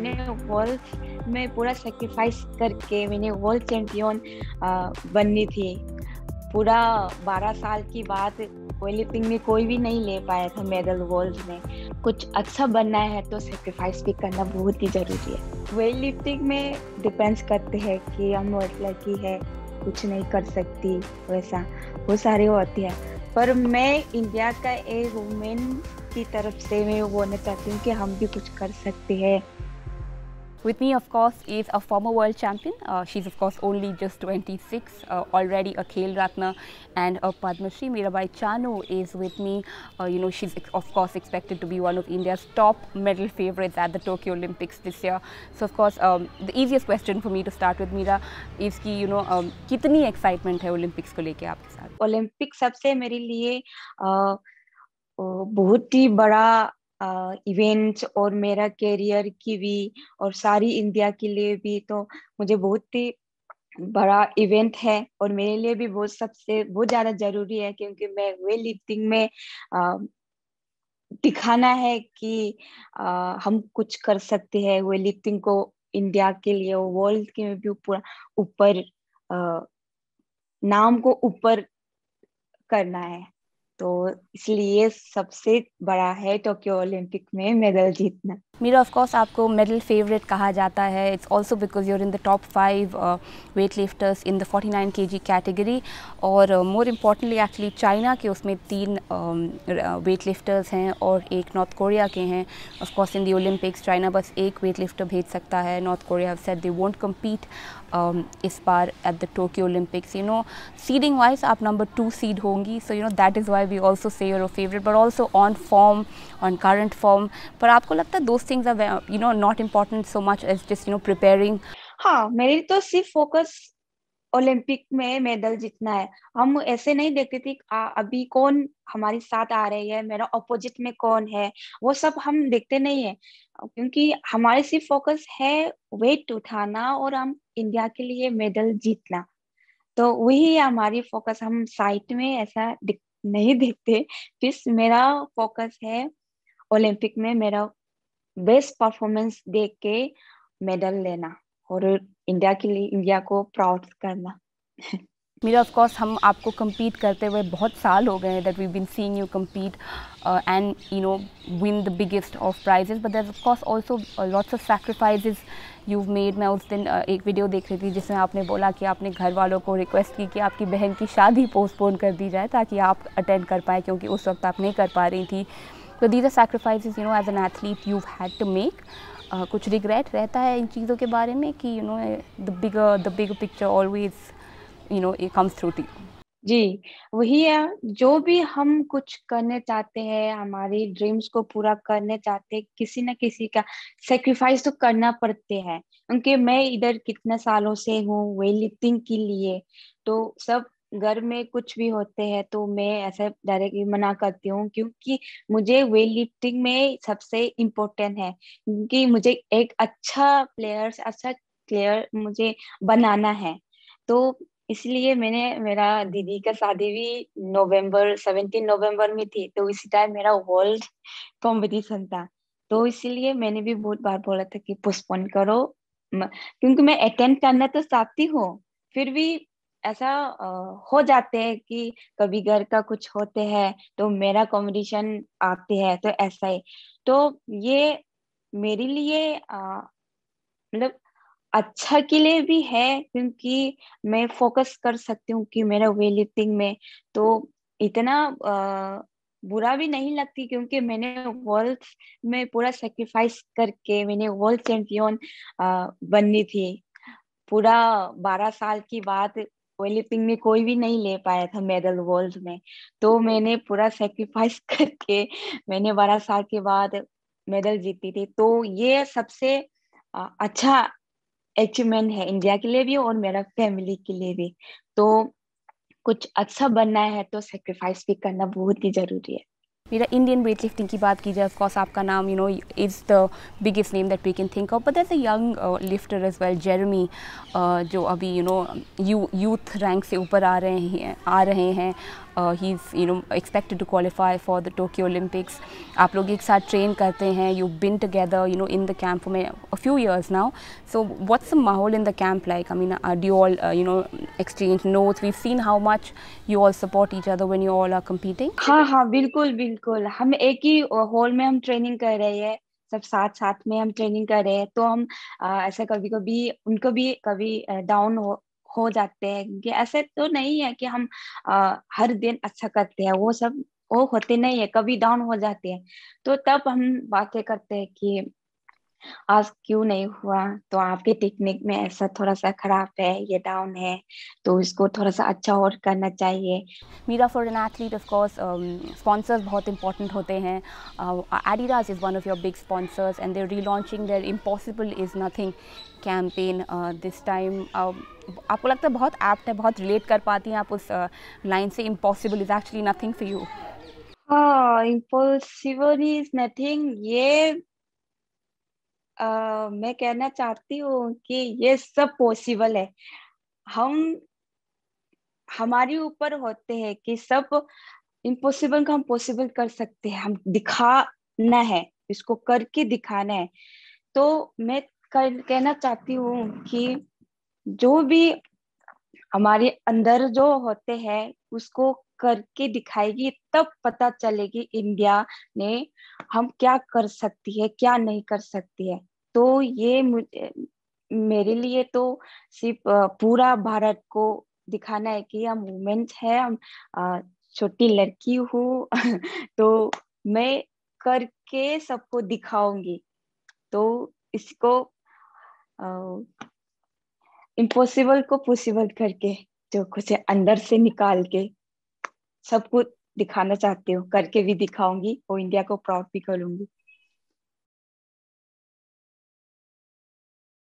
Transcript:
मैंने वर्ल्ड में पूरा सेक्रीफाइस करके मैंने वर्ल्ड चैम्पियन बननी थी पूरा बारह साल की बात वेटलिफ्टिंग में कोई भी नहीं ले पाया था मेडल वर्ल्ड में कुछ अच्छा बनना है तो सेक्रीफाइस भी करना बहुत ही ज़रूरी है वेट लिफ्टिंग में डिपेंड्स करते हैं कि हम वेट लड़की है कुछ नहीं कर सकती वैसा वो सारी होती है पर मैं इंडिया का एक वुमेन की तरफ से मैं बोलना चाहती हूँ कि हम भी कुछ कर सकते हैं With me, of course, is a former world champion. Uh, she's, of course, only just 26, uh, already a Khel Ratna and a Padma Shri. Mirabai Chano is with me. Uh, you know, she's, of course, expected to be one of India's top medal favorites at the Tokyo Olympics this year. So, of course, um, the easiest question for me to start with, Mira, is ki, you know, um, kitni excitement hai Olympics ko leke aapke saath? Olympics सबसे मेरे लिए बहुत ही बड़ा event और मेरा career की भी और सारी इंडिया के लिए भी तो मुझे बहुत ही बड़ा इवेंट है और मेरे लिए भी बहुत सबसे बहुत ज़्यादा जरूरी है क्योंकि मैं वे लिफ्टिंग में आ, दिखाना है कि आ, हम कुछ कर सकते हैं वे लिफ्टिंग को इंडिया के लिए वर्ल्ड के भी पूरा ऊपर नाम को ऊपर करना है तो इसलिए सबसे बड़ा है टोक्यो ओलंपिक में मेडल जीतना मीरा ऑफ कोर्स आपको मेडल फेवरेट कहा जाता है it's also because you're in the top five weight lifters in the 49 KG category और मोर इम्पॉर्टेंटली एक्चुअली चाइना के उसमें तीन वेट um, लिफ्टर्स uh, हैं और एक नॉर्थ कोरिया के हैं of course in the Olympics China बस एक वेट लिफ्टर भेज सकता है North Korea said they won't compete इस बार at the Tokyo Olympics you know seeding wise आप नंबर टू सीड होंगी so you know that is why we also say you're a favorite, but also on form, on current form. पर आपको लगता है those things are you know not important so much as just you know preparing. हाँ मेरी तो सिर्फ focus Olympic में medal जीतना है हम ऐसे नहीं देखते थे अभी कौन हमारे साथ आ रही है मेरा अपोजिट में कौन है वो सब हम देखते नहीं है क्योंकि हमारे सिर्फ फोकस है वेट उठाना और हम इंडिया के लिए मेडल जीतना तो वही हमारी फोकस हम साइट में ऐसा दिख, नहीं देखते फिर मेरा फोकस है ओलंपिक में मेरा बेस्ट परफॉर्मेंस देख के मेडल लेना और इंडिया के लिए इंडिया को प्राउड करना मेरा ऑफ कोर्स हम आपको कम्पीट करते हुए बहुत साल हो गए हैं that we been seeing you compete and you know win the biggest of prizes but that of course also lots of sacrifices you made मैं उस दिन uh, एक वीडियो देख रही थी जिसमें आपने बोला कि आपने घर वालों को रिक्वेस्ट की कि आपकी बहन की शादी पोस्टपोन कर दी जाए ताकि आप अटेंड कर पाएँ क्योंकि उस वक्त आप नहीं कर पा रही थी तो these are sacrifices you know as an athlete you had to make कुछ रिग्रेट रहता है इन चीज़ों के बारे में कि you know the big the big picture always you know it comes through T G वही है जो भी हम कुछ करने चाहते हैं हमारी ड्रीम्स को पूरा करने चाहते हैं किसी ना किसी का सेक्रीफाइस तो करना पड़ते हैं क्योंकि मैं इधर कितने सालों से हूँ वेट लिफ्टिंग के लिए तो सब घर में कुछ भी होते हैं तो मैं ऐसे डायरेक्टली मना करती हूँ क्योंकि मुझे वेट लिफ्टिंग में सबसे इम्पोर्टेंट है क्योंकि मुझे एक अच्छा प्लेयर्स अच्छा प्लेयर मुझे बनाना है तो इसलिए मैंने मेरा दीदी का शादी भी नवंबर सेवेंटीन नवंबर में थी तो इसी टाइम मेरा वर्ल्ड कॉम्पिटिशन था तो इसीलिए मैंने भी बहुत बार बोला था कि पोस्टपोन करो क्योंकि मैं अटेंड करना तो चाहती हूँ फिर भी ऐसा हो जाते हैं कि कभी घर का कुछ होते हैं तो मेरा कॉम्पिटिशन आते हैं तो ऐसा ही तो ये मेरे लिए मतलब अच्छा के लिए भी है क्योंकि मैं फोकस कर सकती हूँ कि मेरा वे लिफ्टिंग में तो इतना आ, बुरा भी नहीं लगती क्योंकि मैंने वर्ल्ड में पूरा सेक्रीफाइस करके मैंने वर्ल्ड चैंपियन बननी थी पूरा बारह साल की बाद वेट लिफ्टिंग में कोई भी नहीं ले पाया था मेडल वर्ल्ड में तो मैंने पूरा सेक्रीफाइस करके मैंने बारह साल के बाद मेडल जीती थी तो ये सबसे अच्छा अचीवमेंट है इंडिया के लिए भी और मेरा फैमिली के लिए भी तो कुछ अच्छा बनना है तो सेक्रीफाइस भी करना बहुत ही ज़रूरी है मेरा इंडियन वेट लिफ्टिंग की बात की जाए ऑफकोर्स आपका नाम you know is the biggest name that we can think of but as a young lifter as well Jeremy जो अभी you know you youth rank से ऊपर आ रहे हैं आ रहे हैं Uh, he's you know expected to qualify for the Tokyo Olympics. आप लोग एक साथ train करते हैं. You've been together you know in the camp for a few years now. So what's the mahol in the camp like? I mean, uh, do you all uh, you know exchange notes? We've seen how much you all support each other when you all are competing. हाँ हाँ बिल्कुल बिल्कुल हम एक ही hall में हम training कर रहे हैं सब साथ साथ में हम ट्रेनिंग कर रहे हैं तो हम आ, ऐसा कभी कभी उनको भी कभी डाउन हो हो जाते हैं क्योंकि ऐसे तो नहीं है कि हम आ, हर दिन अच्छा करते हैं वो सब वो होते नहीं है कभी डाउन हो जाते हैं तो तब हम बातें करते हैं कि आज क्यों नहीं हुआ तो आपके टेक्निक में ऐसा थोड़ा सा खराब है ये डाउन है तो इसको थोड़ा सा अच्छा और करना चाहिए Meera for an athlete of course sponsors बहुत इंपॉर्टेंट होते हैं Adidas is one of your big sponsors and their relaunching their impossible is nothing campaign this time आपको लगता है बहुत एप्ट है बहुत रिलेट कर पाती हैं आप उस लाइन uh, से impossible is actually nothing for you हाँ इम्पॉसिबल इज नथिंग ये मैं कहना चाहती हूँ कि ये सब पॉसिबल है हम हमारे ऊपर होते हैं कि सब इम्पॉसिबल को हम पॉसिबल कर सकते हैं हम दिखाना है इसको करके दिखाना है तो मैं कहना चाहती हूँ कि जो भी हमारे अंदर जो होते हैं उसको करके दिखाएगी तब पता चलेगी इंडिया ने हम क्या कर सकती है क्या नहीं कर सकती है तो ये मेरे लिए तो सिर्फ पूरा भारत को दिखाना है कि हम वुमेन्स है हम छोटी लड़की हूँ तो मैं करके सबको दिखाऊंगी तो इसको इम्पॉसिबल को पॉसिबल करके जो कुछ अंदर से निकाल के सब कुछ दिखाना चाहती हूँ करके भी दिखाऊंगी और इंडिया को प्राउड भी करूंगी